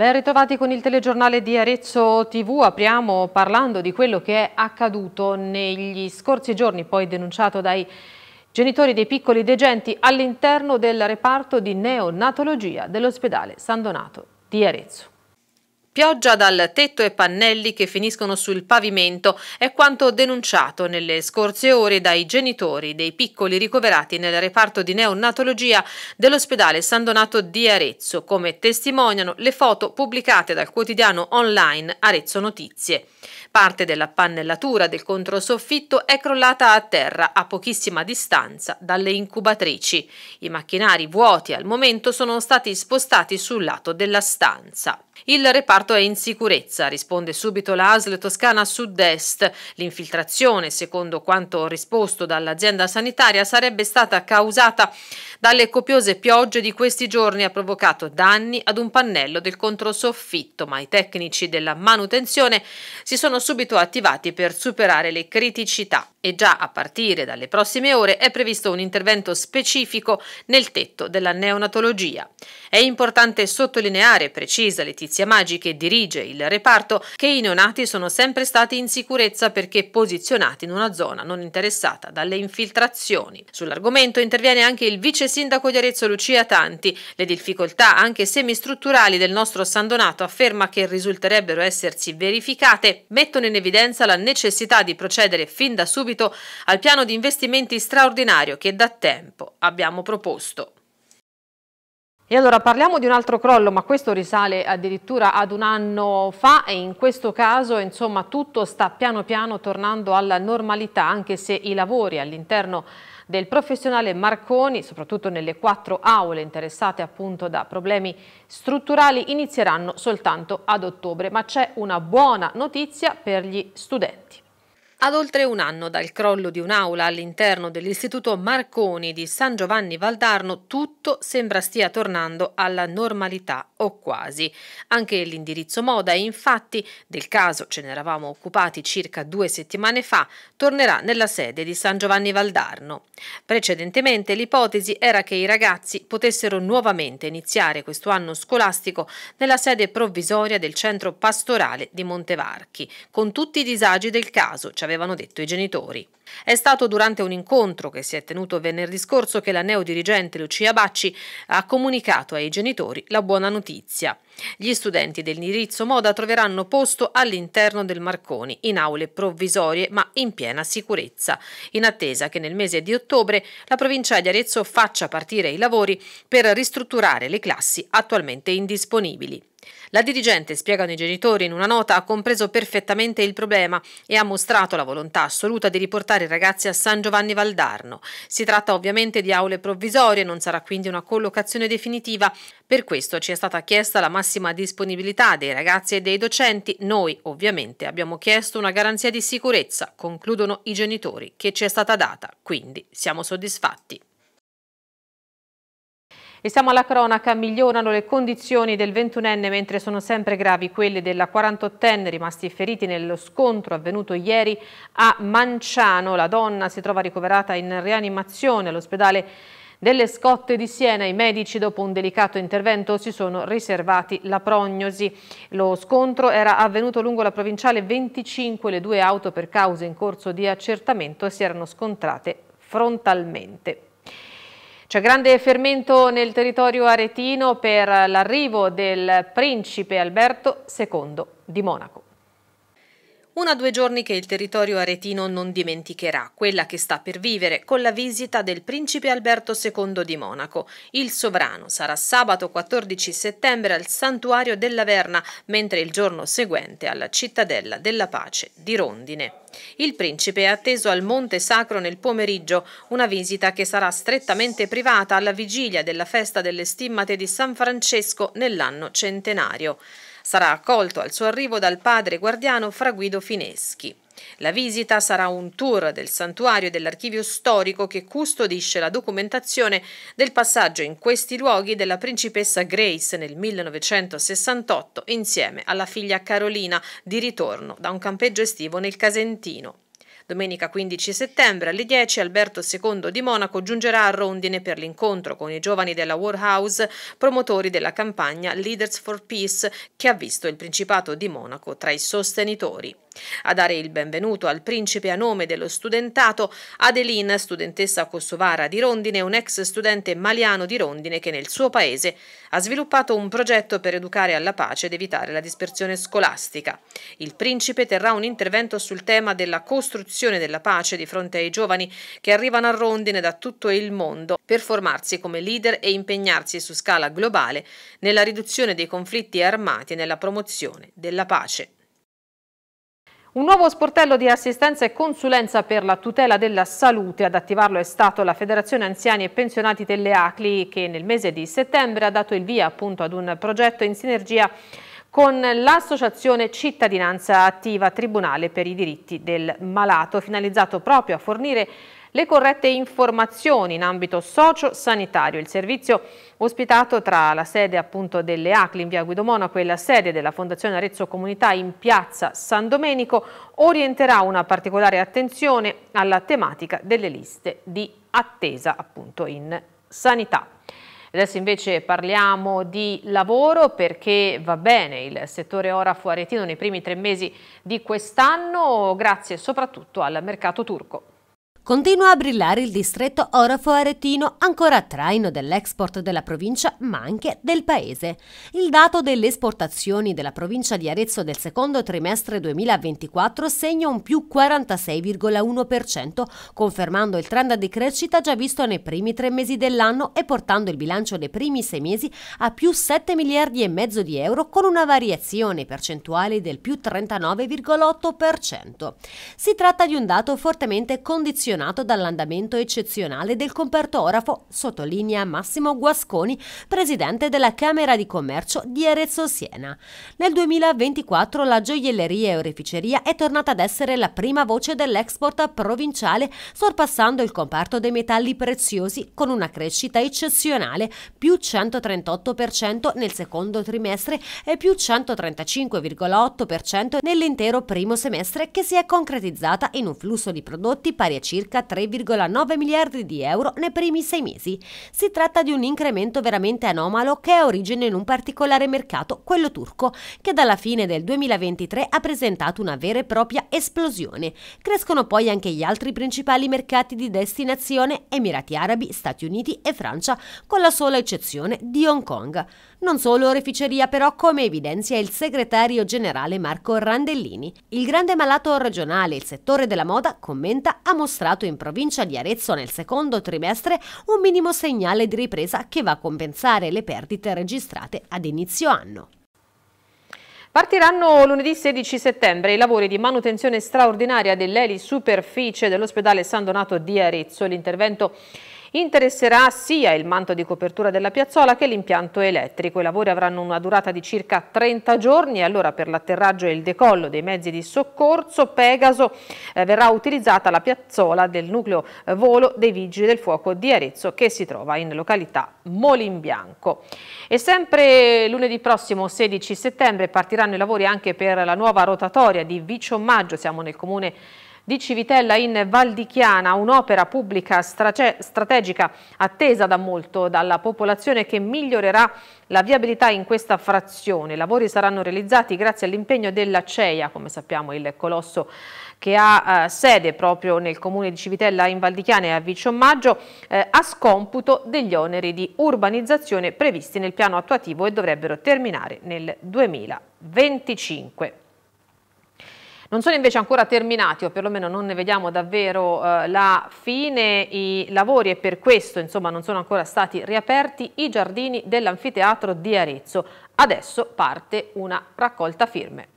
Ben ritrovati con il telegiornale di Arezzo TV, apriamo parlando di quello che è accaduto negli scorsi giorni, poi denunciato dai genitori dei piccoli degenti all'interno del reparto di neonatologia dell'ospedale San Donato di Arezzo. Pioggia dal tetto e pannelli che finiscono sul pavimento è quanto denunciato nelle scorse ore dai genitori dei piccoli ricoverati nel reparto di neonatologia dell'ospedale San Donato di Arezzo, come testimoniano le foto pubblicate dal quotidiano online Arezzo Notizie. Parte della pannellatura del controsoffitto è crollata a terra a pochissima distanza dalle incubatrici. I macchinari vuoti al momento sono stati spostati sul lato della stanza. Il reparto è in sicurezza, risponde subito l'ASL Toscana Sud-Est. L'infiltrazione, secondo quanto risposto dall'azienda sanitaria, sarebbe stata causata dalle copiose piogge di questi giorni e ha provocato danni ad un pannello del controsoffitto, ma i tecnici della manutenzione si sono subito attivati per superare le criticità e già a partire dalle prossime ore è previsto un intervento specifico nel tetto della neonatologia. È importante sottolineare, precisa Letizia Patrizia Maggi, che dirige il reparto, che i neonati sono sempre stati in sicurezza perché posizionati in una zona non interessata dalle infiltrazioni. Sull'argomento interviene anche il vice sindaco di Arezzo Lucia Tanti. Le difficoltà anche semistrutturali del nostro San Donato afferma che risulterebbero essersi verificate, mettono in evidenza la necessità di procedere fin da subito al piano di investimenti straordinario che da tempo abbiamo proposto. E allora parliamo di un altro crollo, ma questo risale addirittura ad un anno fa e in questo caso insomma, tutto sta piano piano tornando alla normalità anche se i lavori all'interno del professionale Marconi, soprattutto nelle quattro aule interessate appunto da problemi strutturali, inizieranno soltanto ad ottobre, ma c'è una buona notizia per gli studenti. Ad oltre un anno dal crollo di un'aula all'interno dell'Istituto Marconi di San Giovanni Valdarno, tutto sembra stia tornando alla normalità, o quasi. Anche l'indirizzo moda, infatti, del caso ce ne eravamo occupati circa due settimane fa, tornerà nella sede di San Giovanni Valdarno. Precedentemente l'ipotesi era che i ragazzi potessero nuovamente iniziare questo anno scolastico nella sede provvisoria del centro pastorale di Montevarchi, con tutti i disagi del caso, ci avevano detto i genitori. È stato durante un incontro che si è tenuto venerdì scorso che la neodirigente Lucia Bacci ha comunicato ai genitori la buona notizia. Gli studenti dell'indirizzo Moda troveranno posto all'interno del Marconi, in aule provvisorie ma in piena sicurezza, in attesa che nel mese di ottobre la provincia di Arezzo faccia partire i lavori per ristrutturare le classi attualmente indisponibili. La dirigente, spiegano i genitori in una nota, ha compreso perfettamente il problema e ha mostrato la volontà assoluta di riportare i ragazzi a San Giovanni Valdarno. Si tratta ovviamente di aule provvisorie, non sarà quindi una collocazione definitiva. Per questo ci è stata chiesta la massima disponibilità dei ragazzi e dei docenti. Noi ovviamente abbiamo chiesto una garanzia di sicurezza, concludono i genitori, che ci è stata data, quindi siamo soddisfatti. E siamo alla cronaca, migliorano le condizioni del 21enne mentre sono sempre gravi quelle della 48enne rimasti feriti nello scontro avvenuto ieri a Manciano. La donna si trova ricoverata in rianimazione all'ospedale delle scotte di Siena i medici dopo un delicato intervento si sono riservati la prognosi. Lo scontro era avvenuto lungo la provinciale 25, le due auto per cause in corso di accertamento si erano scontrate frontalmente. C'è grande fermento nel territorio aretino per l'arrivo del principe Alberto II di Monaco. Una o due giorni che il territorio aretino non dimenticherà, quella che sta per vivere con la visita del principe Alberto II di Monaco. Il sovrano sarà sabato 14 settembre al santuario della Verna, mentre il giorno seguente alla cittadella della pace di Rondine. Il principe è atteso al Monte Sacro nel pomeriggio, una visita che sarà strettamente privata alla vigilia della festa delle stimmate di San Francesco nell'anno centenario. Sarà accolto al suo arrivo dal padre guardiano Fraguido Fineschi. La visita sarà un tour del santuario e dell'archivio storico che custodisce la documentazione del passaggio in questi luoghi della principessa Grace nel 1968 insieme alla figlia Carolina di ritorno da un campeggio estivo nel Casentino. Domenica 15 settembre alle 10 Alberto II di Monaco giungerà a Rondine per l'incontro con i giovani della War House, promotori della campagna Leaders for Peace, che ha visto il Principato di Monaco tra i sostenitori. A dare il benvenuto al principe a nome dello studentato Adeline, studentessa kosovara di Rondine, un ex studente maliano di Rondine che nel suo paese ha sviluppato un progetto per educare alla pace ed evitare la dispersione scolastica. Il principe terrà un intervento sul tema della costruzione della pace di fronte ai giovani che arrivano a Rondine da tutto il mondo per formarsi come leader e impegnarsi su scala globale nella riduzione dei conflitti armati e nella promozione della pace. Un nuovo sportello di assistenza e consulenza per la tutela della salute, ad attivarlo è stato la Federazione Anziani e Pensionati delle ACLI che nel mese di settembre ha dato il via appunto ad un progetto in sinergia con l'associazione Cittadinanza Attiva Tribunale per i diritti del malato, finalizzato proprio a fornire le corrette informazioni in ambito socio-sanitario. Il servizio ospitato tra la sede appunto delle ACLI in via Guido Monaco e la sede della Fondazione Arezzo Comunità in piazza San Domenico orienterà una particolare attenzione alla tematica delle liste di attesa appunto in sanità. Adesso invece parliamo di lavoro perché va bene il settore ora fuaretino nei primi tre mesi di quest'anno grazie soprattutto al mercato turco. Continua a brillare il distretto Orafo aretino ancora a traino dell'export della provincia ma anche del paese. Il dato delle esportazioni della provincia di Arezzo del secondo trimestre 2024 segna un più 46,1%, confermando il trend di crescita già visto nei primi tre mesi dell'anno e portando il bilancio dei primi sei mesi a più 7 miliardi e mezzo di euro con una variazione percentuale del più 39,8%. Si tratta di un dato fortemente condizionato condizionato dall'andamento eccezionale del comparto orafo, sottolinea Massimo Guasconi, presidente della Camera di Commercio di Arezzo Siena. Nel 2024 la gioielleria e oreficeria è tornata ad essere la prima voce dell'export provinciale, sorpassando il comparto dei metalli preziosi con una crescita eccezionale, più 138% nel secondo trimestre e più 135,8% nell'intero primo semestre che si è concretizzata in un flusso di prodotti pari a circa circa 3,9 miliardi di euro nei primi sei mesi. Si tratta di un incremento veramente anomalo che ha origine in un particolare mercato, quello turco, che dalla fine del 2023 ha presentato una vera e propria esplosione. Crescono poi anche gli altri principali mercati di destinazione, Emirati Arabi, Stati Uniti e Francia, con la sola eccezione di Hong Kong. Non solo oreficeria però, come evidenzia il segretario generale Marco Randellini. Il grande malato regionale, il settore della moda, commenta, ha mostrato in provincia di Arezzo nel secondo trimestre un minimo segnale di ripresa che va a compensare le perdite registrate ad inizio anno. Partiranno lunedì 16 settembre i lavori di manutenzione straordinaria dell'eli superficie dell'ospedale San Donato di Arezzo. L'intervento è Interesserà sia il manto di copertura della piazzola che l'impianto elettrico. I lavori avranno una durata di circa 30 giorni e allora per l'atterraggio e il decollo dei mezzi di soccorso Pegaso eh, verrà utilizzata la piazzola del nucleo eh, volo dei Vigili del Fuoco di Arezzo che si trova in località Molin Bianco. E sempre lunedì prossimo 16 settembre partiranno i lavori anche per la nuova rotatoria di Vicio Maggio, siamo nel comune di di Civitella in Val di Chiana, un'opera pubblica strategica attesa da molto dalla popolazione che migliorerà la viabilità in questa frazione. I lavori saranno realizzati grazie all'impegno della CEIA, come sappiamo il colosso che ha eh, sede proprio nel comune di Civitella in Valdichiana e a Viciomaggio, eh, a scomputo degli oneri di urbanizzazione previsti nel piano attuativo e dovrebbero terminare nel 2025. Non sono invece ancora terminati, o perlomeno non ne vediamo davvero eh, la fine, i lavori e per questo insomma, non sono ancora stati riaperti i giardini dell'anfiteatro di Arezzo. Adesso parte una raccolta firme.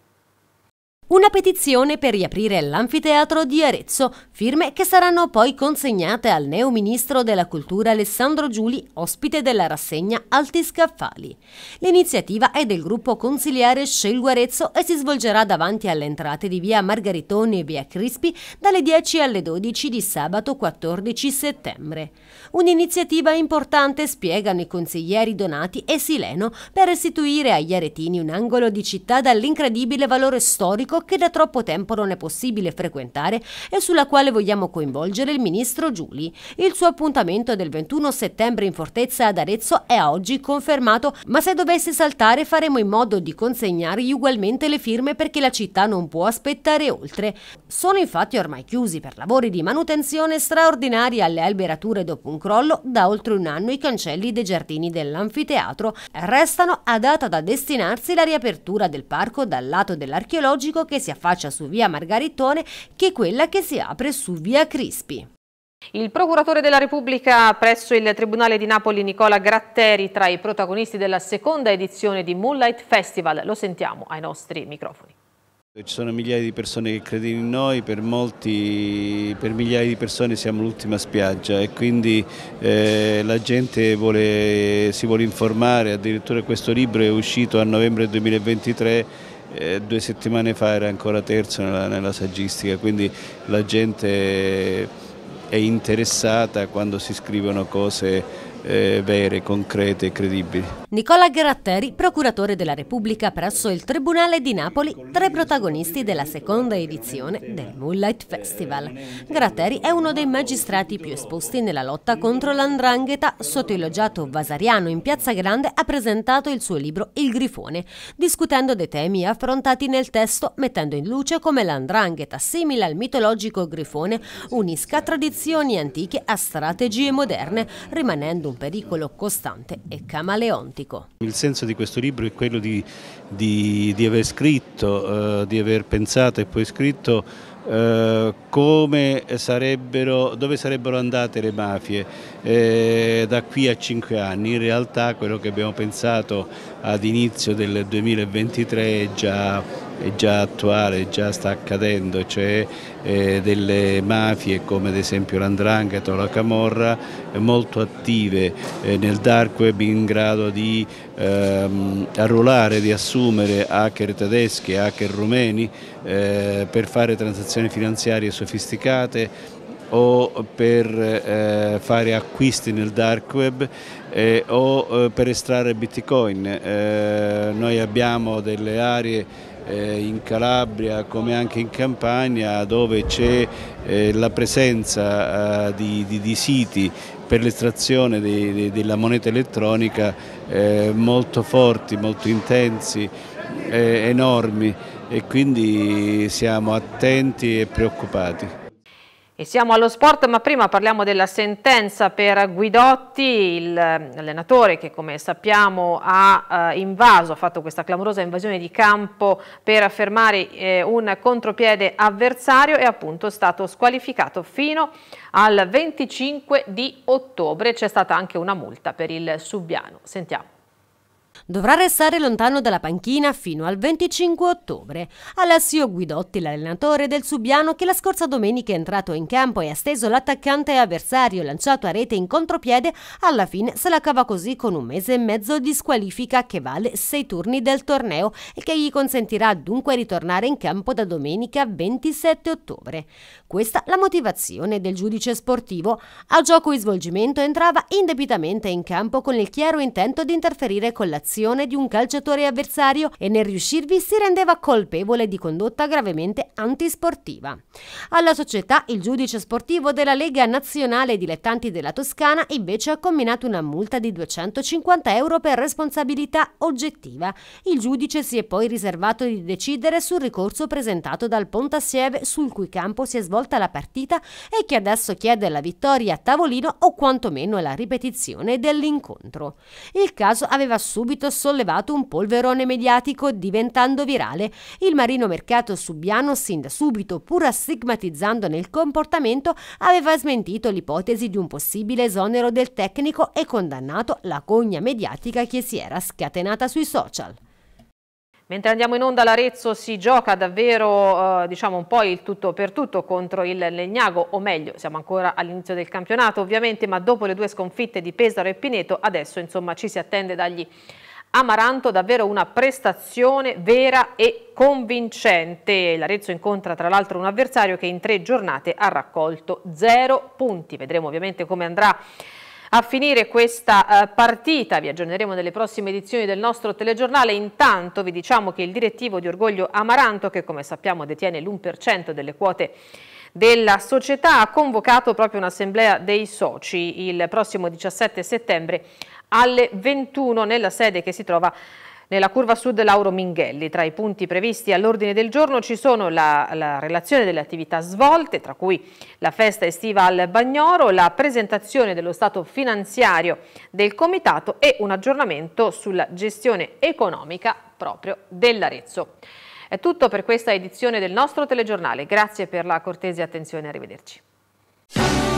Una petizione per riaprire l'anfiteatro di Arezzo, firme che saranno poi consegnate al neo ministro della cultura Alessandro Giuli, ospite della rassegna Alti Scaffali. L'iniziativa è del gruppo consiliare Scelgo Arezzo e si svolgerà davanti alle entrate di via Margaritoni e via Crispi dalle 10 alle 12 di sabato 14 settembre. Un'iniziativa importante, spiegano i consiglieri Donati e Sileno, per restituire agli aretini un angolo di città dall'incredibile valore storico turistico che da troppo tempo non è possibile frequentare e sulla quale vogliamo coinvolgere il ministro Giuli. Il suo appuntamento del 21 settembre in Fortezza ad Arezzo è oggi confermato, ma se dovesse saltare faremo in modo di consegnargli ugualmente le firme perché la città non può aspettare oltre. Sono infatti ormai chiusi per lavori di manutenzione straordinaria alle alberature dopo un crollo da oltre un anno i cancelli dei giardini dell'anfiteatro. Restano a data da destinarsi la riapertura del parco dal lato dell'archeologico che si affaccia su via Margaritone che quella che si apre su via Crispi. Il procuratore della Repubblica presso il Tribunale di Napoli Nicola Gratteri tra i protagonisti della seconda edizione di Moonlight Festival. Lo sentiamo ai nostri microfoni. Ci sono migliaia di persone che credono in noi, per, molti, per migliaia di persone siamo l'ultima spiaggia e quindi eh, la gente vuole, si vuole informare, addirittura questo libro è uscito a novembre 2023 eh, due settimane fa era ancora terzo nella, nella saggistica, quindi la gente è interessata quando si scrivono cose eh, vere, concrete e credibili. Nicola Gratteri, procuratore della Repubblica presso il Tribunale di Napoli, tra i protagonisti della seconda edizione del Moonlight Festival. Gratteri è uno dei magistrati più esposti nella lotta contro l'andrangheta, sotto il loggiato vasariano in Piazza Grande ha presentato il suo libro Il Grifone, discutendo dei temi affrontati nel testo, mettendo in luce come l'andrangheta, simile al mitologico grifone, unisca tradizioni antiche a strategie moderne, rimanendo un un pericolo costante e camaleontico. Il senso di questo libro è quello di, di, di aver scritto, eh, di aver pensato e poi scritto eh, come sarebbero, dove sarebbero andate le mafie eh, da qui a cinque anni. In realtà quello che abbiamo pensato ad inizio del 2023 è già è già attuale, già sta accadendo, cioè, eh, delle mafie come ad esempio l'Andrangheta o la Camorra eh, molto attive eh, nel dark web in grado di ehm, arruolare, di assumere hacker tedeschi, hacker rumeni eh, per fare transazioni finanziarie sofisticate o per eh, fare acquisti nel dark web eh, o per estrarre bitcoin. noi abbiamo delle aree eh, in Calabria come anche in Campania dove c'è eh, la presenza eh, di, di, di siti per l'estrazione della moneta elettronica molto forti, molto intensi, enormi e quindi siamo attenti e preoccupati. E siamo allo sport, ma prima parliamo della sentenza per Guidotti, l'allenatore eh, che come sappiamo ha eh, invaso, ha fatto questa clamorosa invasione di campo per fermare eh, un contropiede avversario e appunto è stato squalificato fino al 25 di ottobre. C'è stata anche una multa per il Subiano. Sentiamo dovrà restare lontano dalla panchina fino al 25 ottobre. Alessio Guidotti, l'allenatore del Subiano, che la scorsa domenica è entrato in campo e ha steso l'attaccante avversario lanciato a rete in contropiede, alla fine se la cava così con un mese e mezzo di squalifica che vale sei turni del torneo e che gli consentirà dunque di tornare in campo da domenica 27 ottobre. Questa la motivazione del giudice sportivo. A gioco e svolgimento entrava indebitamente in campo con il chiaro intento di interferire con l'azione un'azione di un calciatore avversario e nel riuscirvi si rendeva colpevole di condotta gravemente antisportiva. Alla società il giudice sportivo della Lega Nazionale Dilettanti della Toscana invece ha comminato una multa di 250 euro per responsabilità oggettiva. Il giudice si è poi riservato di decidere sul ricorso presentato dal Pontassieve sul cui campo si è svolta la partita e che adesso chiede la vittoria a tavolino o quantomeno la ripetizione dell'incontro. Il caso aveva subito subito sollevato un polverone mediatico diventando virale. Il marino mercato subiano sin da subito, pur astigmatizzando nel comportamento, aveva smentito l'ipotesi di un possibile esonero del tecnico e condannato la cogna mediatica che si era scatenata sui social. Mentre andiamo in onda l'Arezzo si gioca davvero eh, diciamo un po' il tutto per tutto contro il Legnago, o meglio siamo ancora all'inizio del campionato ovviamente, ma dopo le due sconfitte di Pesaro e Pineto adesso insomma ci si attende dagli Amaranto davvero una prestazione vera e convincente. L'Arezzo incontra tra l'altro un avversario che in tre giornate ha raccolto zero punti. Vedremo ovviamente come andrà a finire questa eh, partita. Vi aggiorneremo nelle prossime edizioni del nostro telegiornale. Intanto vi diciamo che il direttivo di Orgoglio Amaranto, che come sappiamo detiene l'1% delle quote della società, ha convocato proprio un'assemblea dei soci il prossimo 17 settembre alle 21 nella sede che si trova nella curva sud Lauro Minghelli. Tra i punti previsti all'ordine del giorno ci sono la, la, relazione delle attività svolte, tra cui la festa estiva al Bagnoro, la presentazione dello stato finanziario del Comitato e un aggiornamento sulla gestione economica proprio dell'Arezzo. È tutto per questa edizione del nostro telegiornale. Grazie per la cortese attenzione, arrivederci.